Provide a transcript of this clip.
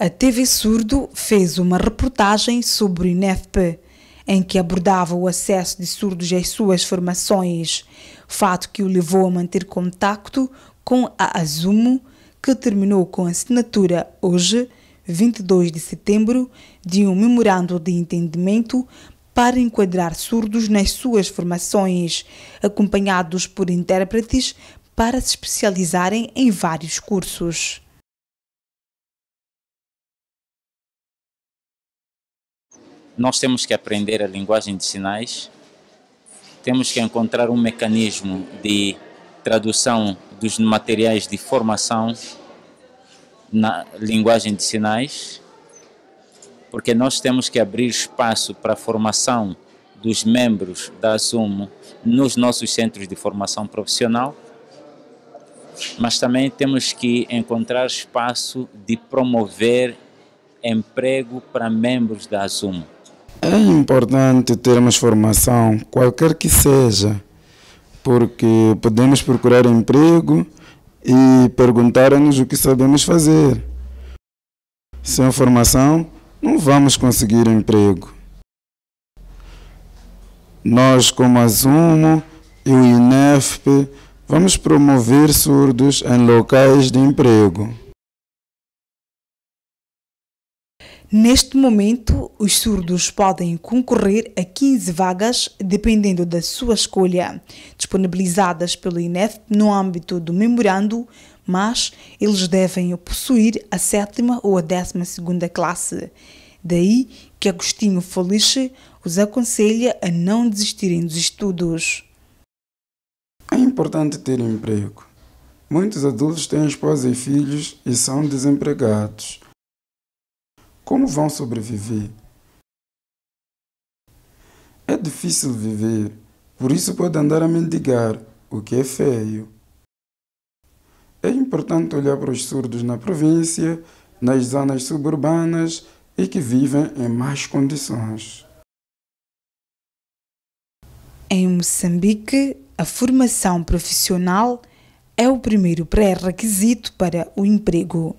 A TV Surdo fez uma reportagem sobre o INEFP, em que abordava o acesso de surdos às suas formações, fato que o levou a manter contacto com a Azumo, que terminou com a assinatura hoje, 22 de setembro, de um memorando de entendimento para enquadrar surdos nas suas formações, acompanhados por intérpretes para se especializarem em vários cursos. Nós temos que aprender a linguagem de sinais, temos que encontrar um mecanismo de tradução dos materiais de formação na linguagem de sinais, porque nós temos que abrir espaço para a formação dos membros da Asum nos nossos centros de formação profissional, mas também temos que encontrar espaço de promover emprego para membros da Asum. É importante termos formação, qualquer que seja, porque podemos procurar emprego e perguntar-nos o que sabemos fazer. Sem formação, não vamos conseguir emprego. Nós, como a Zumo e o INEFP, vamos promover surdos em locais de emprego. Neste momento, os surdos podem concorrer a 15 vagas, dependendo da sua escolha, disponibilizadas pelo INEF no âmbito do memorando, mas eles devem possuir a sétima ou a décima segunda classe. Daí que Agostinho Folixe os aconselha a não desistirem dos estudos. É importante ter emprego. Muitos adultos têm esposas e filhos e são desempregados como vão sobreviver? É difícil viver, por isso pode andar a mendigar, o que é feio. É importante olhar para os surdos na província, nas zonas suburbanas e que vivem em más condições. Em Moçambique, a formação profissional é o primeiro pré-requisito para o emprego.